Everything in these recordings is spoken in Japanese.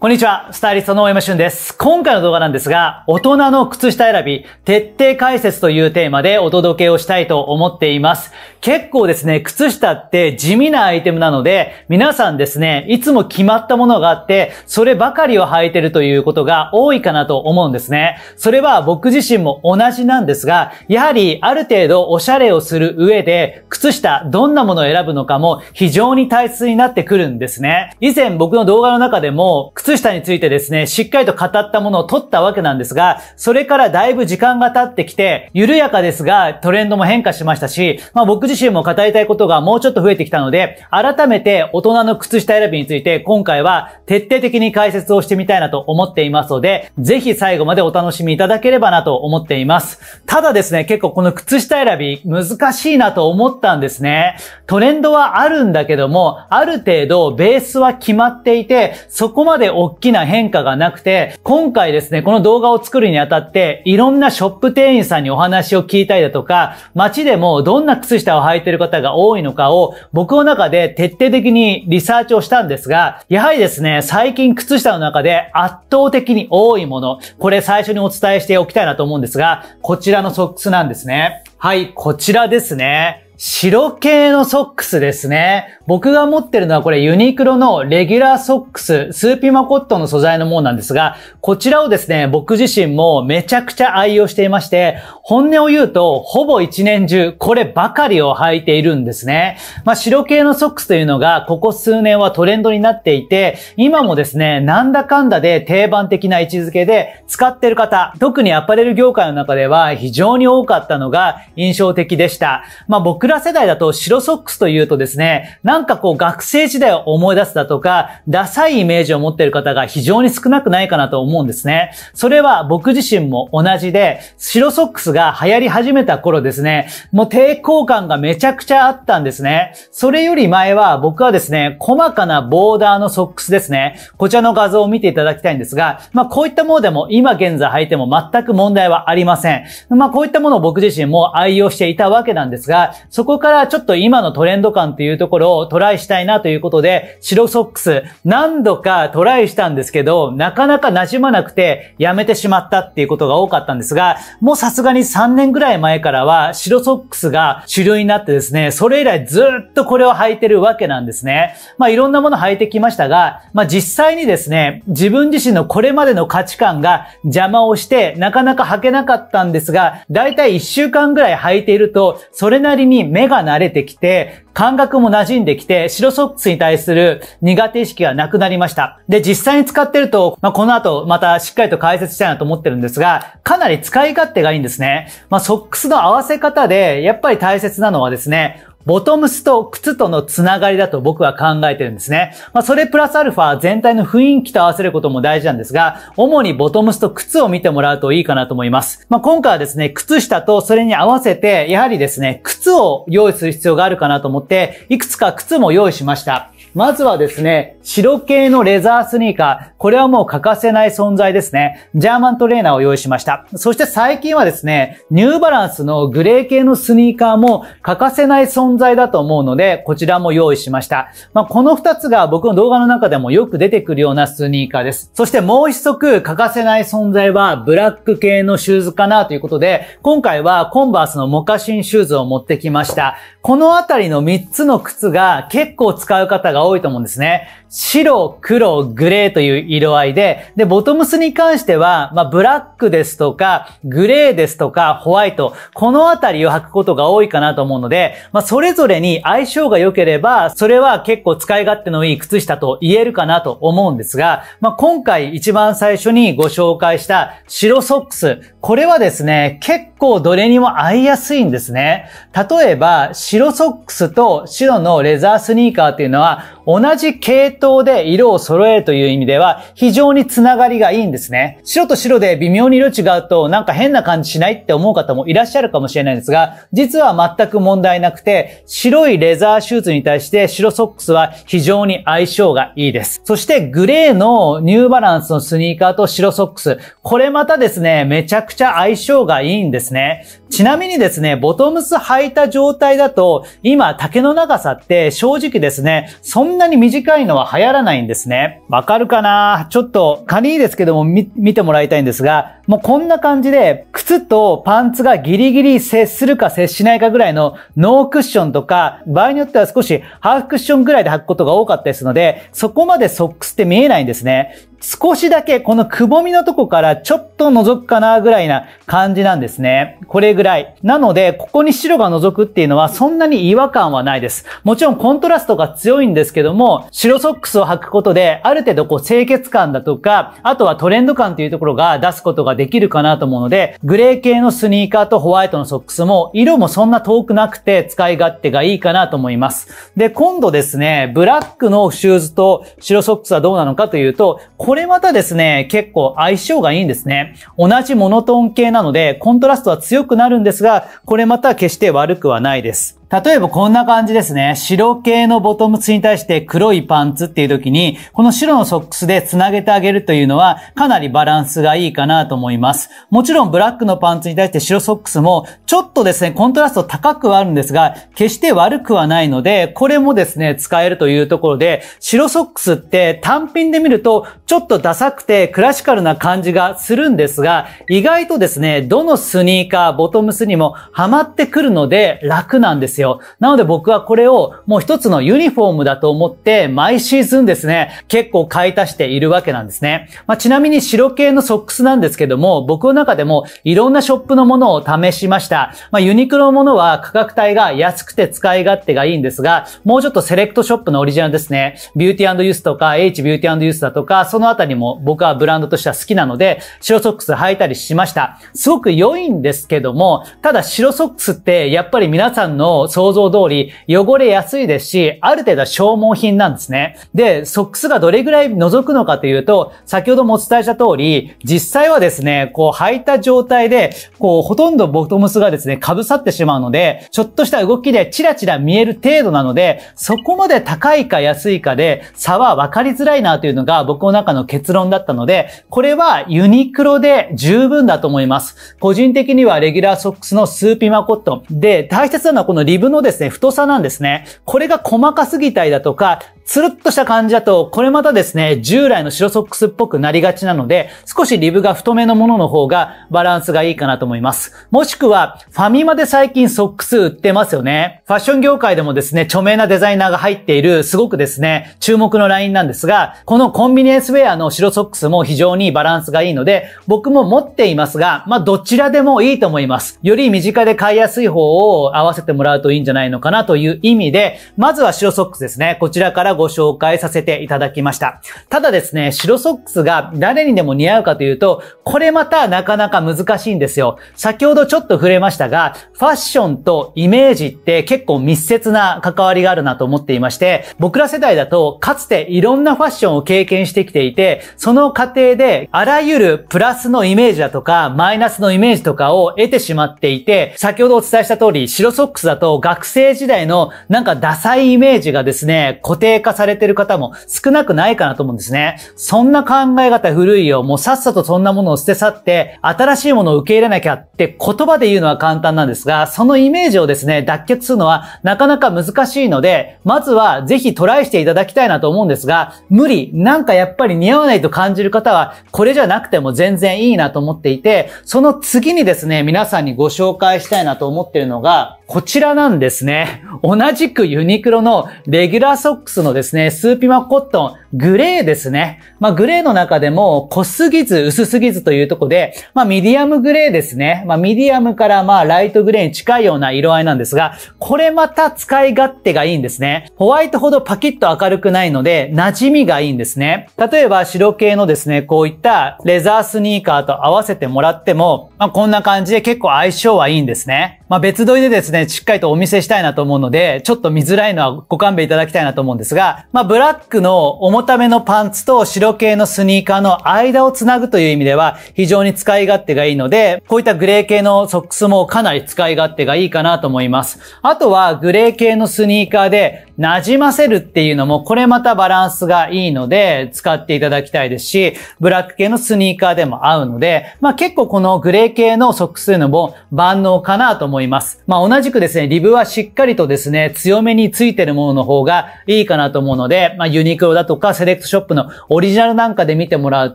こんにちは、スタイリストの大山俊です。今回の動画なんですが、大人の靴下選び、徹底解説というテーマでお届けをしたいと思っています。結構ですね、靴下って地味なアイテムなので、皆さんですね、いつも決まったものがあって、そればかりを履いてるということが多いかなと思うんですね。それは僕自身も同じなんですが、やはりある程度おしゃれをする上で、靴下どんなものを選ぶのかも非常に大切になってくるんですね。以前僕の動画の中でも、靴下についてですね、しっかりと語ったものを取ったわけなんですが、それからだいぶ時間が経ってきて、緩やかですが、トレンドも変化しましたし、まあ僕自身も語りたいことがもうちょっと増えてきたので、改めて大人の靴下選びについて、今回は徹底的に解説をしてみたいなと思っていますので、ぜひ最後までお楽しみいただければなと思っています。ただですね、結構この靴下選び難しいなと思ったんですね。トレンドはあるんだけども、ある程度ベースは決まっていて、そこまで大きな変化がなくて、今回ですね、この動画を作るにあたって、いろんなショップ店員さんにお話を聞いたりだとか、街でもどんな靴下を履いてる方が多いのかを、僕の中で徹底的にリサーチをしたんですが、やはりですね、最近靴下の中で圧倒的に多いもの、これ最初にお伝えしておきたいなと思うんですが、こちらのソックスなんですね。はい、こちらですね。白系のソックスですね。僕が持ってるのはこれユニクロのレギュラーソックス、スーピマコットンの素材のものなんですが、こちらをですね、僕自身もめちゃくちゃ愛用していまして、本音を言うと、ほぼ一年中、こればかりを履いているんですね。まあ、白系のソックスというのが、ここ数年はトレンドになっていて、今もですね、なんだかんだで定番的な位置づけで使ってる方、特にアパレル業界の中では非常に多かったのが印象的でした。まあ、僕ら世代だと白ソックスというとですね、なんかこう学生時代を思い出すだとか、ダサいイメージを持っている方が非常に少なくないかなと思うんですね。それは僕自身も同じで、白ソックスが流行り始めた頃ですね、もう抵抗感がめちゃくちゃあったんですね。それより前は僕はですね、細かなボーダーのソックスですね。こちらの画像を見ていただきたいんですが、まあこういったものでも今現在履いても全く問題はありません。まあこういったものを僕自身も愛用していたわけなんですが、そこからちょっと今のトレンド感っていうところをトライしたいなということで、白ソックス何度かトライしたんですけど、なかなか馴染まなくてやめてしまったっていうことが多かったんですが、もうさすがに3年ぐらい前からは白ソックスが主流になってですね、それ以来ずっとこれを履いてるわけなんですね。まあいろんなもの履いてきましたが、まあ実際にですね、自分自身のこれまでの価値観が邪魔をして、なかなか履けなかったんですが、だいたい1週間ぐらい履いていると、それなりに目が慣れてきて、感覚も馴染んできて、白ソックスに対する苦手意識がなくなりました。で、実際に使ってると、まあ、この後またしっかりと解説したいなと思ってるんですが、かなり使い勝手がいいんですね。まあ、ソックスの合わせ方で、やっぱり大切なのはですね、ボトムスと靴とのつながりだと僕は考えてるんですね。まあ、それプラスアルファ全体の雰囲気と合わせることも大事なんですが、主にボトムスと靴を見てもらうといいかなと思います。まあ、今回はですね、靴下とそれに合わせて、やはりですね、靴を用意する必要があるかなと思って、いくつか靴も用意しました。まずはですね、白系のレザースニーカー。これはもう欠かせない存在ですね。ジャーマントレーナーを用意しました。そして最近はですね、ニューバランスのグレー系のスニーカーも欠かせない存在だと思うので、こちらも用意しました。まあ、この2つが僕の動画の中でもよく出てくるようなスニーカーです。そしてもう一足欠かせない存在はブラック系のシューズかなということで、今回はコンバースのモカシンシューズを持ってきました。このあたりの3つの靴が結構使う方がが多いと思うんですね。白、黒、グレーという色合いで、で、ボトムスに関しては、まあ、ブラックですとか、グレーですとか、ホワイト、このあたりを履くことが多いかなと思うので、まあ、それぞれに相性が良ければ、それは結構使い勝手のいい靴下と言えるかなと思うんですが、まあ、今回一番最初にご紹介した白ソックス、これはですね、結構どれにも合いやすいんですね。例えば、白ソックスと白のレザースニーカーっていうのは、同じ系統統で色を揃えるという意味では非常につながりがいいんですね。白と白で微妙に色違うとなんか変な感じしないって思う方もいらっしゃるかもしれないんですが、実は全く問題なくて、白いレザーシューズに対して白ソックスは非常に相性がいいです。そしてグレーのニューバランスのスニーカーと白ソックス、これまたですね、めちゃくちゃ相性がいいんですね。ちなみにですね、ボトムス履いた状態だと、今、竹の長さって正直ですね、そんなに短いのは流行らないんですね。わかるかなちょっと、仮にですけども、見てもらいたいんですが、もうこんな感じで、靴とパンツがギリギリ接するか接しないかぐらいのノークッションとか、場合によっては少しハーフクッションぐらいで履くことが多かったですので、そこまでソックスって見えないんですね。少しだけこのくぼみのとこからちょっと覗くかなぐらいな感じなんですね。これぐらい。なので、ここに白が覗くっていうのはそんなに違和感はないです。もちろんコントラストが強いんですけども、白ソックスを履くことで、ある程度こう清潔感だとか、あとはトレンド感というところが出すことができるかなと思うので、グレー系のスニーカーとホワイトのソックスも、色もそんな遠くなくて使い勝手がいいかなと思います。で、今度ですね、ブラックのシューズと白ソックスはどうなのかというと、これまたですね、結構相性がいいんですね。同じモノトーン系なので、コントラストは強くなるんですが、これまた決して悪くはないです。例えばこんな感じですね。白系のボトムスに対して黒いパンツっていう時に、この白のソックスで繋げてあげるというのは、かなりバランスがいいかなと思います。もちろんブラックのパンツに対して白ソックスも、ちょっとですね、コントラスト高くはあるんですが、決して悪くはないので、これもですね、使えるというところで、白ソックスって単品で見ると、ちょっとダサくてクラシカルな感じがするんですが、意外とですね、どのスニーカー、ボトムスにもハマってくるので楽なんですよ。ですよ。なので僕はこれをもう一つのユニフォームだと思って、毎シーズンですね、結構買い足しているわけなんですね。まあ、ちなみに白系のソックスなんですけども、僕の中でもいろんなショップのものを試しました。まあ、ユニクロのものは価格帯が安くて使い勝手がいいんですが、もうちょっとセレクトショップのオリジナルですね、ビューティーユースとか、H ビューティーユースだとか、そのあたりも僕はブランドとしては好きなので、白ソックス履いたりしました。すごく良いんですけども、ただ白ソックスってやっぱり皆さんの想像通り汚れやすいですし、ある程度消耗品なんですね。で、ソックスがどれぐらい覗くのかというと、先ほどもお伝えした通り、実際はですね、こう履いた状態で、こうほとんどボトムスがですね、被さってしまうので、ちょっとした動きでチラチラ見える程度なので、そこまで高いか安いかで差は分かりづらいなというのが僕の中の結論だったので、これはユニクロで十分だと思います。個人的にはレギュラーソックスのスーピマコットン。で、大切なのはこのリ分のですね、太さなんですね。これが細かすぎたりだとか、つるっとした感じだと、これまたですね、従来の白ソックスっぽくなりがちなので、少しリブが太めのものの方がバランスがいいかなと思います。もしくは、ファミマで最近ソックス売ってますよね。ファッション業界でもですね、著名なデザイナーが入っている、すごくですね、注目のラインなんですが、このコンビニエンスウェアの白ソックスも非常にバランスがいいので、僕も持っていますが、まあ、どちらでもいいと思います。より身近で買いやすい方を合わせてもらうといいんじゃないのかなという意味で、まずは白ソックスですね。こちらからからご紹介させていただきました。ただですね、白ソックスが誰にでも似合うかというと、これまたなかなか難しいんですよ。先ほどちょっと触れましたが、ファッションとイメージって結構密接な関わりがあるなと思っていまして、僕ら世代だとかつていろんなファッションを経験してきていて、その過程であらゆるプラスのイメージだとか、マイナスのイメージとかを得てしまっていて、先ほどお伝えした通り、白ソックスだと学生時代のなんかダサいイメージがですね、固定霊化されてる方も少なくないかなと思うんですね。そんな考え方古いよ。もうさっさとそんなものを捨て去って、新しいものを受け入れなきゃって言葉で言うのは簡単なんですが、そのイメージをですね、脱却するのはなかなか難しいので、まずはぜひトライしていただきたいなと思うんですが、無理、なんかやっぱり似合わないと感じる方は、これじゃなくても全然いいなと思っていて、その次にですね、皆さんにご紹介したいなと思っているのが、こちらなんですね。同じくユニクロのレギュラーソックスのですね、スーピマコットン、グレーですね。まあ、グレーの中でも濃すぎず薄すぎずというとこで、まあ、ミディアムグレーですね。まあ、ミディアムからまあ、ライトグレーに近いような色合いなんですが、これまた使い勝手がいいんですね。ホワイトほどパキッと明るくないので、馴染みがいいんですね。例えば、白系のですね、こういったレザースニーカーと合わせてもらっても、まあ、こんな感じで結構相性はいいんですね。まあ、別撮りでですね、ね、しっかりとお見せしたいなと思うので、ちょっと見づらいのはご勘弁いただきたいなと思うんですが、まあ、ブラックの重ためのパンツと白系のスニーカーの間をつなぐという意味では、非常に使い勝手がいいので、こういったグレー系のソックスもかなり使い勝手がいいかなと思います。あとは、グレー系のスニーカーで、馴染ませるっていうのも、これまたバランスがいいので、使っていただきたいですし、ブラック系のスニーカーでも合うので、まあ結構このグレー系のソックスのも万能かなと思います。まあ同じくですね、リブはしっかりとですね、強めについてるものの方がいいかなと思うので、まあユニクロだとかセレクトショップのオリジナルなんかで見てもらう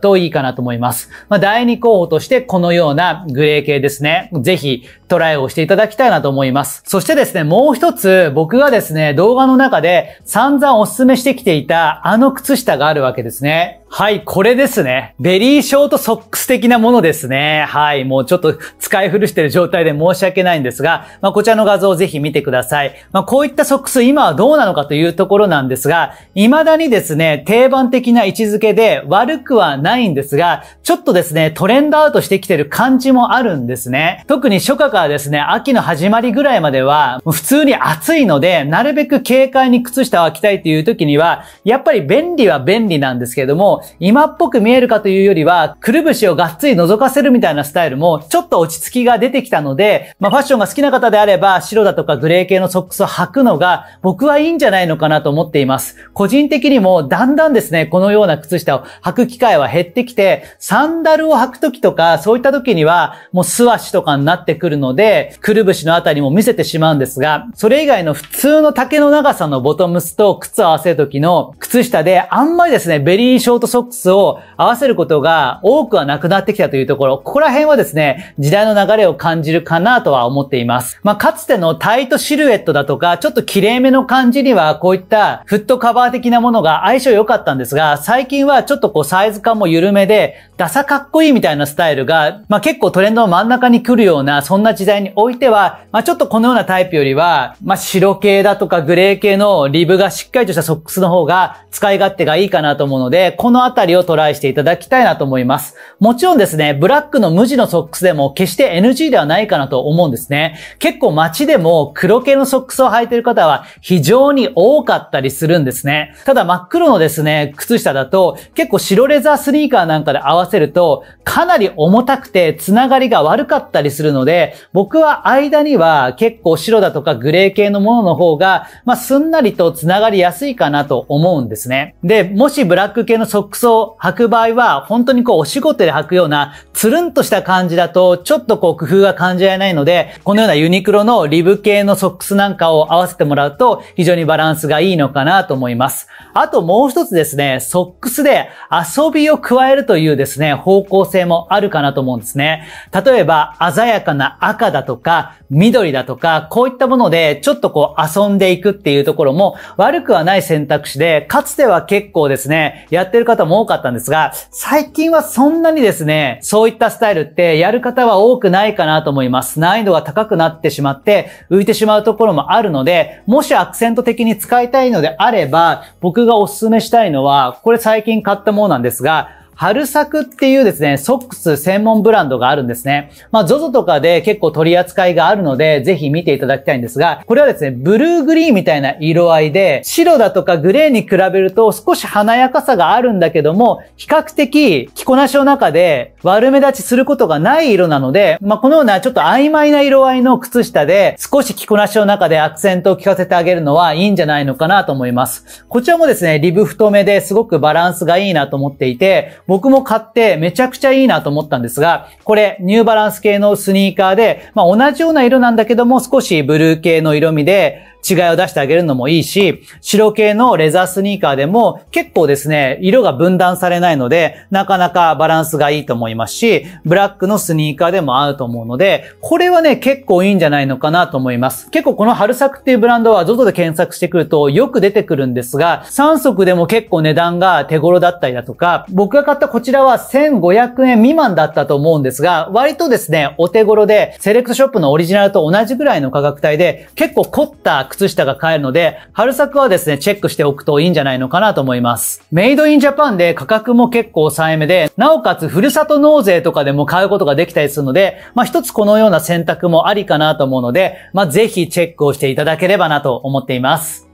といいかなと思います。まあ第2候補としてこのようなグレー系ですね、ぜひトライをしていただきたいなと思います。そしてですね、もう一つ僕がですね、動画の中で散々お勧めしてきていたあの靴下があるわけですね。はい、これですね。ベリーショートソックス的なものですね。はい、もうちょっと使い古してる状態で申し訳ないんですが、まあ、こちらの画像をぜひ見てください。まあ、こういったソックス今はどうなのかというところなんですが、未だにですね、定番的な位置づけで悪くはないんですが、ちょっとですね、トレンドアウトしてきてる感じもあるんですね。特に初夏からですね、秋の始まりぐらいまでは、普通に暑いので、なるべく軽快に靴下を履きたいという時には、やっぱり便利は便利なんですけれども、今っぽく見えるかというよりは、くるぶしをがっつり覗かせるみたいなスタイルも、ちょっと落ち着きが出てきたので、まあファッションが好きな方であれば、白だとかグレー系のソックスを履くのが、僕はいいんじゃないのかなと思っています。個人的にも、だんだんですね、このような靴下を履く機会は減ってきて、サンダルを履く時とか、そういった時には、もう素足とかになってくるので、くるぶしのあたりも見せてしまうんですが、それ以外の普通の丈の長さのボトムスと靴を合わせる時の靴下で、あんまりですね、ベリーショートとソックスを合わせることが多くはなくなってきたというところ、ここら辺はですね、時代の流れを感じるかなとは思っています。まあ、かつてのタイトシルエットだとか、ちょっと綺麗めの感じには、こういったフットカバー的なものが相性良かったんですが、最近はちょっとこうサイズ感も緩めで、ダサかっこいいみたいなスタイルが、まあ、結構トレンドの真ん中に来るような、そんな時代においては、まあ、ちょっとこのようなタイプよりは、まあ、白系だとかグレー系のリブがしっかりとしたソックスの方が使い勝手がいいかなと思うので、こののあたりをトライしていただきたいなと思います。もちろんですね、ブラックの無地のソックスでも決して NG ではないかなと思うんですね。結構街でも黒系のソックスを履いている方は非常に多かったりするんですね。ただ真っ黒のですね、靴下だと結構白レザースニーカーなんかで合わせるとかなり重たくてつながりが悪かったりするので、僕は間には結構白だとかグレー系のものの方が、まあ、すんなりとつながりやすいかなと思うんですね。で、もしブラック系のソックソックスを履く場合は、本当にこうお仕事で履くような、つるんとした感じだと、ちょっとこう工夫が感じられないので、このようなユニクロのリブ系のソックスなんかを合わせてもらうと、非常にバランスがいいのかなと思います。あともう一つですね、ソックスで遊びを加えるというですね、方向性もあるかなと思うんですね。例えば、鮮やかな赤だとか、緑だとか、こういったもので、ちょっとこう遊んでいくっていうところも、悪くはない選択肢で、かつては結構ですね、やってる方方も多かったんですが、最近はそんなにですね、そういったスタイルってやる方は多くないかなと思います。難易度が高くなってしまって、浮いてしまうところもあるので、もしアクセント的に使いたいのであれば、僕がお勧めしたいのは、これ最近買ったものなんですが、春作っていうですね、ソックス専門ブランドがあるんですね。まあ、ZOZO とかで結構取り扱いがあるので、ぜひ見ていただきたいんですが、これはですね、ブルーグリーンみたいな色合いで、白だとかグレーに比べると少し華やかさがあるんだけども、比較的着こなしの中で悪目立ちすることがない色なので、まあ、このようなちょっと曖昧な色合いの靴下で、少し着こなしの中でアクセントを効かせてあげるのはいいんじゃないのかなと思います。こちらもですね、リブ太めですごくバランスがいいなと思っていて、僕も買ってめちゃくちゃいいなと思ったんですが、これニューバランス系のスニーカーで、まあ同じような色なんだけども少しブルー系の色味で、違いを出してあげるのもいいし、白系のレザースニーカーでも結構ですね、色が分断されないので、なかなかバランスがいいと思いますし、ブラックのスニーカーでも合うと思うので、これはね、結構いいんじゃないのかなと思います。結構この春作っていうブランドは ZOZO で検索してくるとよく出てくるんですが、3足でも結構値段が手頃だったりだとか、僕が買ったこちらは1500円未満だったと思うんですが、割とですね、お手頃で、セレクトショップのオリジナルと同じぐらいの価格帯で、結構凝った靴下が買えるので、春作はですね、チェックしておくといいんじゃないのかなと思います。メイドインジャパンで価格も結構抑えめで、なおかつふるさと納税とかでも買うことができたりするので、まあ一つこのような選択もありかなと思うので、まあぜひチェックをしていただければなと思っています。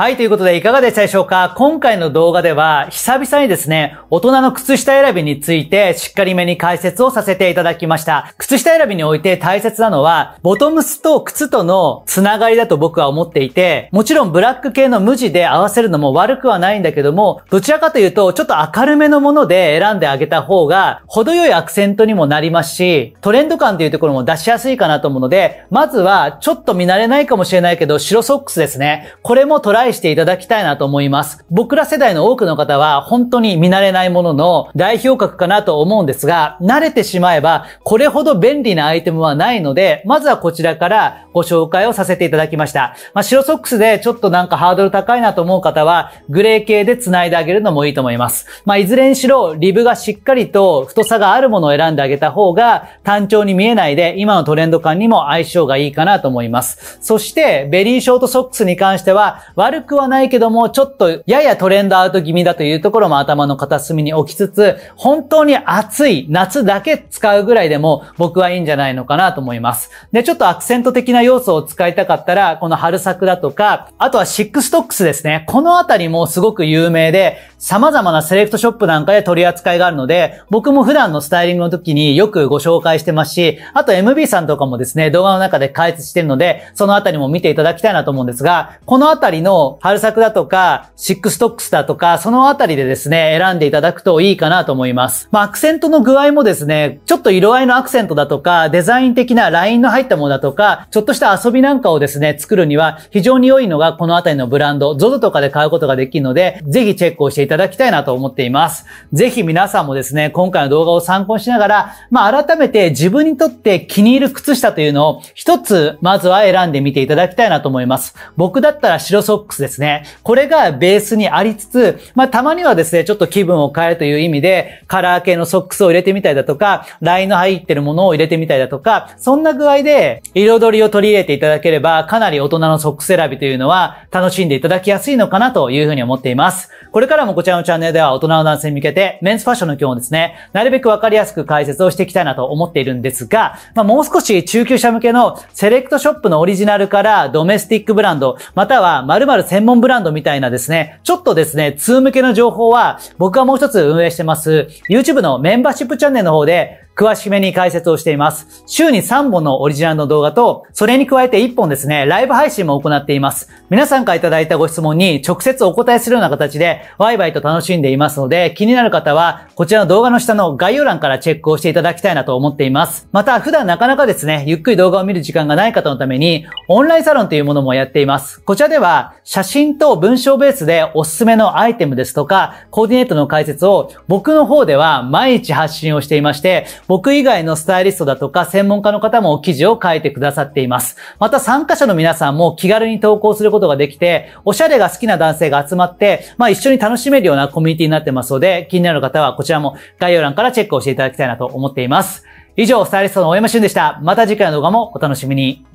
はい、ということでいかがでしたでしょうか今回の動画では久々にですね、大人の靴下選びについてしっかりめに解説をさせていただきました。靴下選びにおいて大切なのは、ボトムスと靴とのつながりだと僕は思っていて、もちろんブラック系の無地で合わせるのも悪くはないんだけども、どちらかというとちょっと明るめのもので選んであげた方が、程よいアクセントにもなりますし、トレンド感というところも出しやすいかなと思うので、まずはちょっと見慣れないかもしれないけど、白ソックスですね。これもトライ返していただきたいなと思います。僕ら世代の多くの方は本当に見慣れないものの代表格かなと思うんですが、慣れてしまえばこれほど便利なアイテムはないので、まずはこちらからご紹介をさせていただきました。まあ、白ソックスでちょっとなんかハードル高いなと思う方は、グレー系で繋いであげるのもいいと思います。まあ、いずれにしろ、リブがしっかりと太さがあるものを選んであげた方が単調に見えないで、今のトレンド感にも相性がいいかなと思います。そして、ベリーショートソックスに関しては、悪悪くはないけども、ちょっとややトレンドアウト気味だというところも頭の片隅に置きつつ、本当に暑い夏だけ使うぐらいでも僕はいいんじゃないのかなと思います。で、ちょっとアクセント的な要素を使いたかったら、この春作だとか、あとはシックストックスですね。このあたりもすごく有名で、様々なセレクトショップなんかで取り扱いがあるので、僕も普段のスタイリングの時によくご紹介してますし、あと MB さんとかもですね、動画の中で解説してるので、そのあたりも見ていただきたいなと思うんですが、このあたりの春作だとか、シックストックスだとか、そのあたりでですね、選んでいただくといいかなと思います。まあ、アクセントの具合もですね、ちょっと色合いのアクセントだとか、デザイン的なラインの入ったものだとか、ちょっとした遊びなんかをですね、作るには非常に良いのがこのあたりのブランド、ZOZO とかで買うことができるので、ぜひチェックをしていただきたいなと思っています。ぜひ皆さんもですね、今回の動画を参考にしながら、まあ、改めて自分にとって気に入る靴下というのを一つ、まずは選んでみていただきたいなと思います。僕だったら白ソックススですね。これがベースにありつつ、まあたまにはですね、ちょっと気分を変えるという意味で、カラー系のソックスを入れてみたりだとか、ラインの入ってるものを入れてみたりだとか、そんな具合で彩りを取り入れていただければ、かなり大人のソックス選びというのは楽しんでいただきやすいのかなというふうに思っています。これからもこちらのチャンネルでは大人の男性に向けて、メンズファッションの今日をですね、なるべくわかりやすく解説をしていきたいなと思っているんですが、まあ、もう少し中級者向けのセレクトショップのオリジナルからドメスティックブランド、または〇〇る専門ブランドみたいなですね、ちょっとですね、通向けの情報は、僕はもう一つ運営してます、YouTube のメンバーシップチャンネルの方で、詳しめに解説をしています。週に3本のオリジナルの動画と、それに加えて1本ですね、ライブ配信も行っています。皆さんからいただいたご質問に直接お答えするような形で、ワイワイと楽しんでいますので、気になる方は、こちらの動画の下の概要欄からチェックをしていただきたいなと思っています。また、普段なかなかですね、ゆっくり動画を見る時間がない方のために、オンラインサロンというものもやっています。こちらでは、写真と文章ベースでおすすめのアイテムですとか、コーディネートの解説を僕の方では毎日発信をしていまして、僕以外のスタイリストだとか専門家の方も記事を書いてくださっています。また参加者の皆さんも気軽に投稿することができて、おしゃれが好きな男性が集まって、まあ一緒に楽しめるようなコミュニティになってますので、気になる方はこちらも概要欄からチェックをしていただきたいなと思っています。以上、スタイリストの大山俊でした。また次回の動画もお楽しみに。